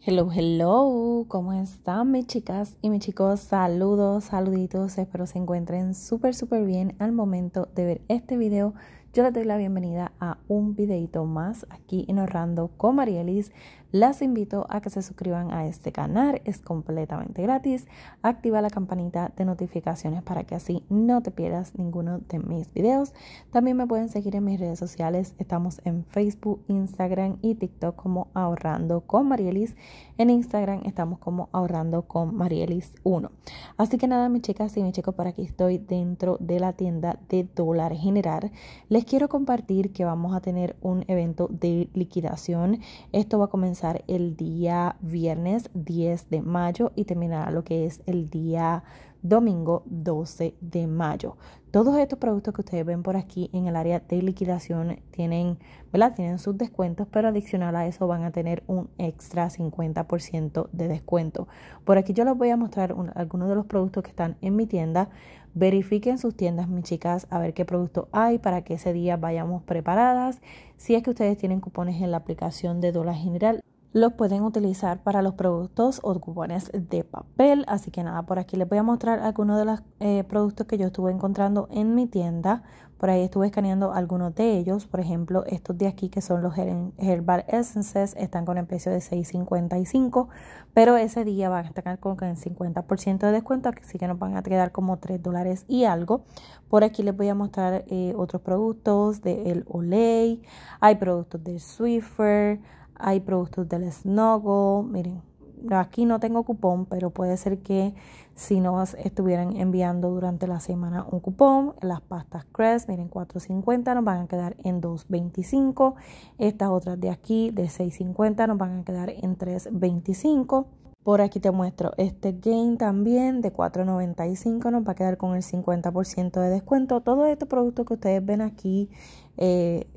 Hello, hello, ¿cómo están mis chicas y mis chicos? Saludos, saluditos, espero se encuentren súper, súper bien al momento de ver este video. Yo les doy la bienvenida a un videito más aquí en Orlando con Marielis. Las invito a que se suscriban a este canal, es completamente gratis. Activa la campanita de notificaciones para que así no te pierdas ninguno de mis videos. También me pueden seguir en mis redes sociales, estamos en Facebook, Instagram y TikTok como Ahorrando con Marielis. En Instagram estamos como Ahorrando con Marielis 1. Así que nada, mis chicas y mis chicos, por aquí estoy dentro de la tienda de dólar general. Les quiero compartir que vamos a tener un evento de liquidación. Esto va a comenzar el día viernes 10 de mayo y terminará lo que es el día domingo 12 de mayo. Todos estos productos que ustedes ven por aquí en el área de liquidación tienen, ¿verdad? Tienen sus descuentos, pero adicional a eso van a tener un extra 50% de descuento. Por aquí yo les voy a mostrar algunos de los productos que están en mi tienda. Verifiquen sus tiendas, mis chicas, a ver qué producto hay para que ese día vayamos preparadas. Si es que ustedes tienen cupones en la aplicación de Dólar General, los pueden utilizar para los productos o cupones de papel. Así que nada, por aquí les voy a mostrar algunos de los eh, productos que yo estuve encontrando en mi tienda. Por ahí estuve escaneando algunos de ellos. Por ejemplo, estos de aquí que son los Herbal Essences están con el precio de $6.55. Pero ese día van a estar con el 50% de descuento. Así que nos van a quedar como $3 dólares y algo. Por aquí les voy a mostrar eh, otros productos de el Olay. Hay productos de Swiffer hay productos del Snuggle. Miren, aquí no tengo cupón, pero puede ser que si nos estuvieran enviando durante la semana un cupón, las pastas Crest, miren, 4.50 nos van a quedar en 2.25. Estas otras de aquí, de 6.50, nos van a quedar en 3.25. Por aquí te muestro este gain también de 4.95 nos va a quedar con el 50% de descuento. Todos estos productos que ustedes ven aquí eh,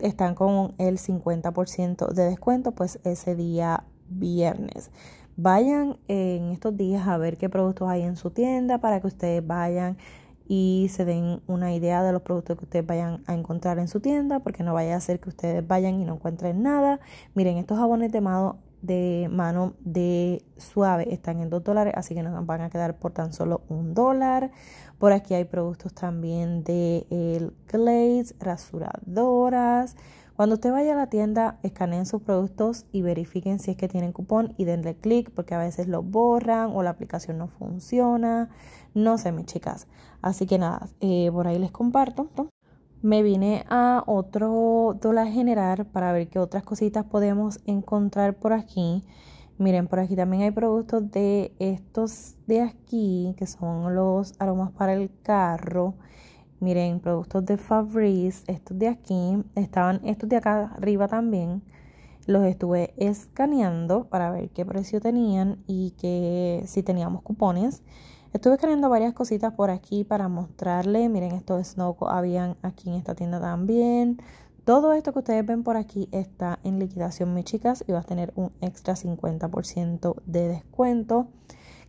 están con el 50% de descuento pues ese día viernes. Vayan en estos días a ver qué productos hay en su tienda para que ustedes vayan y se den una idea de los productos que ustedes vayan a encontrar en su tienda, porque no vaya a ser que ustedes vayan y no encuentren nada. Miren, estos jabones de de mano de suave están en 2 dólares, así que nos van a quedar por tan solo un dólar. Por aquí hay productos también de el Glaze, rasuradoras. Cuando usted vaya a la tienda, escaneen sus productos y verifiquen si es que tienen cupón y denle clic porque a veces lo borran o la aplicación no funciona. No sé, mis chicas. Así que nada, eh, por ahí les comparto me vine a otro dólar general para ver qué otras cositas podemos encontrar por aquí. Miren, por aquí también hay productos de estos de aquí, que son los aromas para el carro. Miren, productos de Fabrice, estos de aquí, estaban estos de acá arriba también. Los estuve escaneando para ver qué precio tenían y que si teníamos cupones. Estuve escaneando varias cositas por aquí para mostrarles. Miren, estos es habían aquí en esta tienda también. Todo esto que ustedes ven por aquí está en liquidación, mis chicas, y vas a tener un extra 50% de descuento.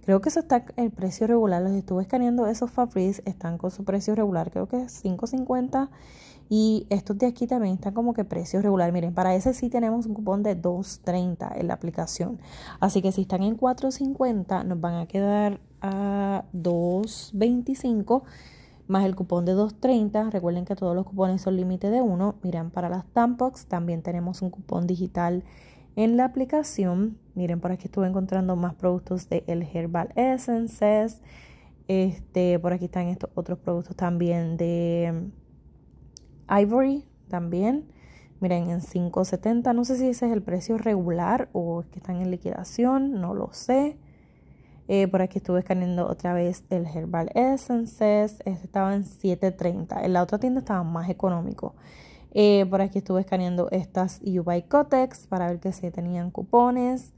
Creo que eso está el precio regular. Los estuve escaneando esos Fabrice, están con su precio regular, creo que es 5.50 y estos de aquí también están como que precios regular. Miren, para ese sí tenemos un cupón de 2.30 en la aplicación. Así que si están en 4.50 nos van a quedar a 2.25 más el cupón de 230. Recuerden que todos los cupones son límite de 1. Miren, para las Tampox también tenemos un cupón digital en la aplicación. Miren, por aquí estuve encontrando más productos de El Herbal Essences. Este, por aquí están estos otros productos también de Ivory también. Miren, en 5.70. No sé si ese es el precio regular o es que están en liquidación. No lo sé. Eh, por aquí estuve escaneando otra vez el Herbal Essences. Este estaba en 7.30. En la otra tienda estaba más económico. Eh, por aquí estuve escaneando estas Ubuy Cotex para ver que se tenían cupones.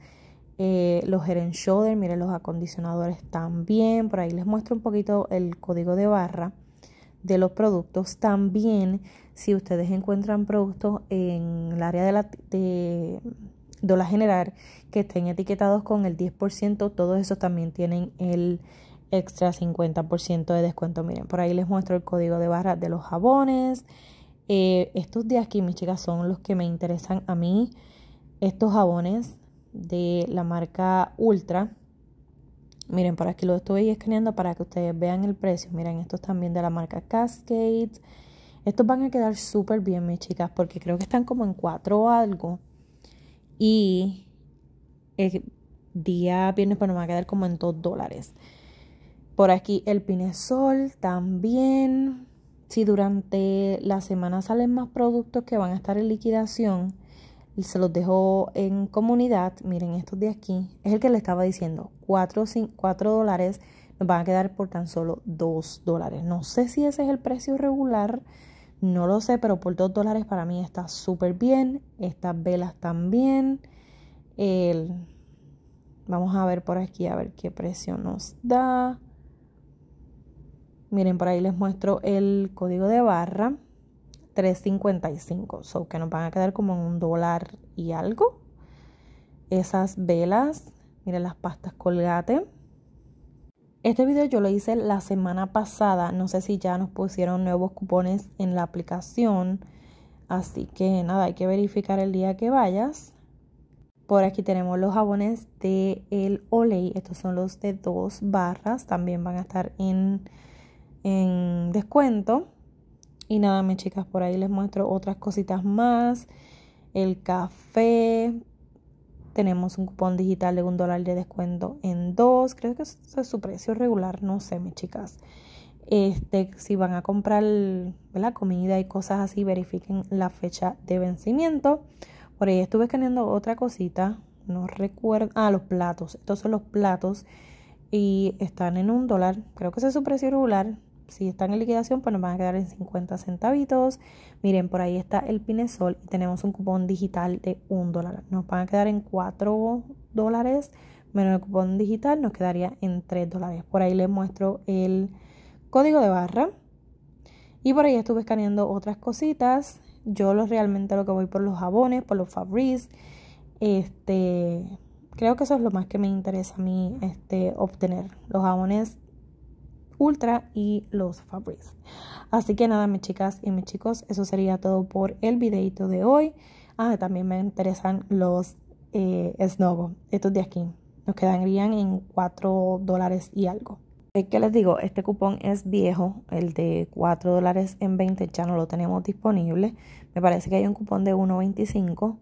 Eh, los Head Shoulder, miren los acondicionadores también. Por ahí les muestro un poquito el código de barra de los productos. También, si ustedes encuentran productos en el área de la, de, la general que estén etiquetados con el 10%, todos esos también tienen el extra 50% de descuento. Miren, por ahí les muestro el código de barra de los jabones. Eh, estos de aquí, mis chicas, son los que me interesan a mí. Estos jabones de la marca Ultra Miren, por aquí lo estoy escaneando para que ustedes vean el precio. Miren, estos también de la marca Cascade. Estos van a quedar súper bien, mis chicas, porque creo que están como en 4 o algo. Y el eh, día viernes, pero pues me va a quedar como en 2 dólares. Por aquí el pinesol también. Si durante la semana salen más productos que van a estar en liquidación, se los dejo en comunidad, miren estos de aquí, es el que le estaba diciendo, 4, 4 dólares nos van a quedar por tan solo 2 dólares. No sé si ese es el precio regular, no lo sé, pero por 2 dólares para mí está súper bien. Estas velas también. El, vamos a ver por aquí a ver qué precio nos da. Miren, por ahí les muestro el código de barra. 3.55, so que nos van a quedar como en un dólar y algo. Esas velas, miren las pastas colgate. Este video yo lo hice la semana pasada, no sé si ya nos pusieron nuevos cupones en la aplicación, así que nada, hay que verificar el día que vayas. Por aquí tenemos los jabones de el Olay, estos son los de dos barras, también van a estar en, en descuento. Y nada, mis chicas, por ahí les muestro otras cositas más. El café. Tenemos un cupón digital de un dólar de descuento en dos. Creo que ese es su precio regular, no sé, mis chicas. Este, si van a comprar la comida y cosas así, verifiquen la fecha de vencimiento. Por ahí estuve escaneando otra cosita. No recuerdo. Ah, los platos. Estos son los platos. Y están en un dólar. Creo que ese es su precio regular si están en liquidación, pues nos van a quedar en 50 centavitos. Miren, por ahí está el Pinesol y tenemos un cupón digital de 1 dólar. Nos van a quedar en 4 dólares menos el cupón digital, nos quedaría en 3 dólares. Por ahí les muestro el código de barra. Y por ahí estuve escaneando otras cositas. Yo realmente lo que voy por los jabones, por los Fabrice. Este, creo que eso es lo más que me interesa a mí este, obtener. Los jabones Ultra y los Fabrice. Así que nada, mis chicas y mis chicos, eso sería todo por el videito de hoy. Ah, también me interesan los eh, estos de aquí. Nos quedarían en 4 dólares y algo. que les digo? Este cupón es viejo, el de 4 dólares en 20 ya no lo tenemos disponible. Me parece que hay un cupón de 1.25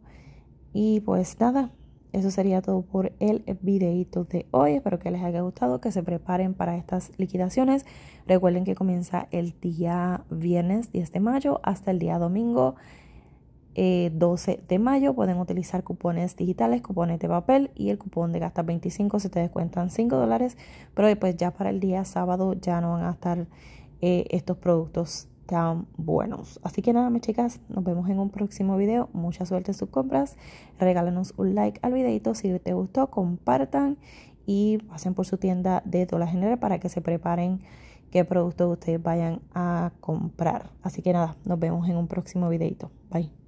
y pues nada, eso sería todo por el videito de hoy. Espero que les haya gustado, que se preparen para estas liquidaciones. Recuerden que comienza el día viernes 10 de mayo hasta el día domingo 12 eh, de mayo. Pueden utilizar cupones digitales, cupones de papel y el cupón de gasta 25 se te descuentan 5 dólares. Pero después ya para el día sábado ya no van a estar eh, estos productos tan buenos. Así que nada, mis chicas, nos vemos en un próximo video. Mucha suerte en sus compras. Regálanos un like al videito si te gustó, compartan y pasen por su tienda de la General para que se preparen qué productos ustedes vayan a comprar. Así que nada, nos vemos en un próximo videito. Bye.